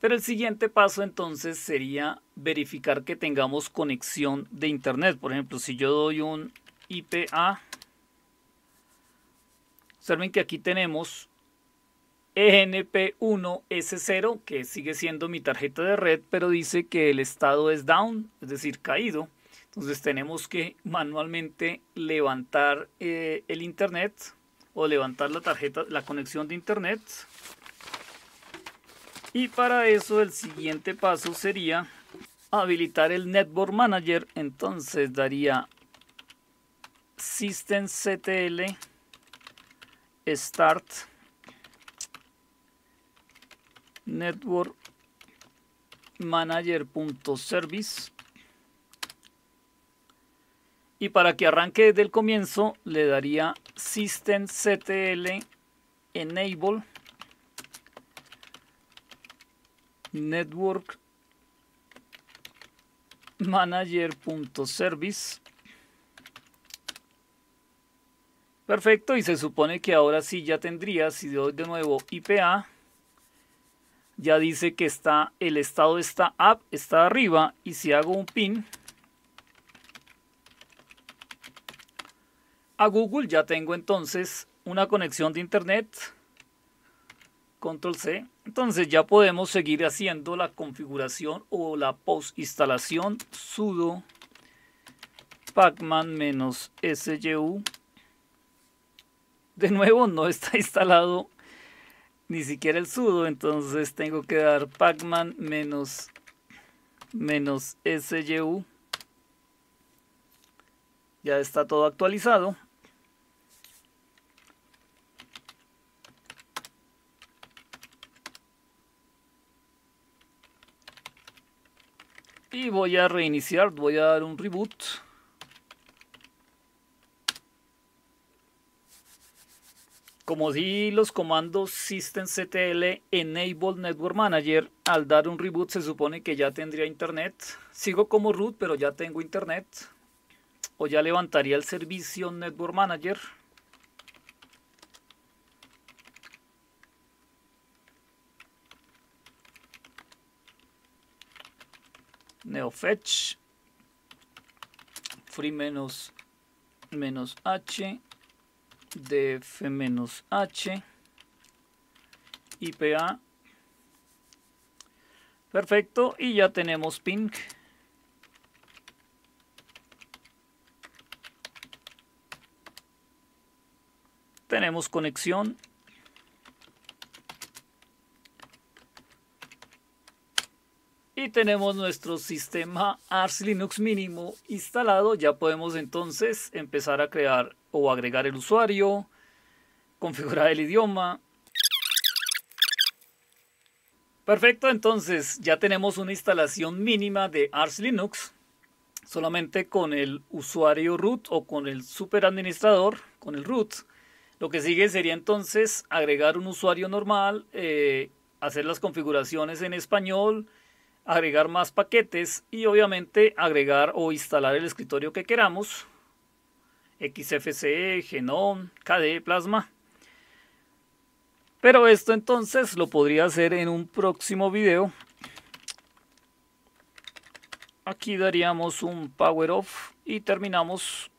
[SPEAKER 1] Pero el siguiente paso entonces sería verificar que tengamos conexión de internet. Por ejemplo, si yo doy un IPA, observen que aquí tenemos ENP1S0, que sigue siendo mi tarjeta de red, pero dice que el estado es down, es decir, caído. Entonces tenemos que manualmente levantar eh, el internet o levantar la tarjeta, la conexión de internet. Y para eso el siguiente paso sería habilitar el Network Manager. Entonces daría systemctl start network manager.service y para que arranque desde el comienzo, le daría systemctl enable network manager.service. Perfecto, y se supone que ahora sí ya tendría, si doy de nuevo IPA, ya dice que está el estado de esta app está arriba y si hago un pin a Google. Ya tengo entonces una conexión de internet. Control C. Entonces ya podemos seguir haciendo la configuración o la post instalación sudo pacman-syu. De nuevo no está <laughs> instalado ni siquiera el sudo, entonces tengo que dar pacman-syu. Ya está todo actualizado. Y voy a reiniciar, voy a dar un reboot. Como di los comandos systemctl enable network manager, al dar un reboot se supone que ya tendría internet. Sigo como root, pero ya tengo internet. O ya levantaría el servicio network manager. fetch free menos menos h df menos h ipa perfecto y ya tenemos ping tenemos conexión tenemos nuestro sistema Ars Linux mínimo instalado, ya podemos entonces empezar a crear o agregar el usuario, configurar el idioma. Perfecto, entonces ya tenemos una instalación mínima de Ars Linux, solamente con el usuario root o con el super administrador con el root. Lo que sigue sería entonces agregar un usuario normal, eh, hacer las configuraciones en español, agregar más paquetes y obviamente agregar o instalar el escritorio que queramos. XFCE, Genome, KDE, Plasma. Pero esto entonces lo podría hacer en un próximo video. Aquí daríamos un power off y terminamos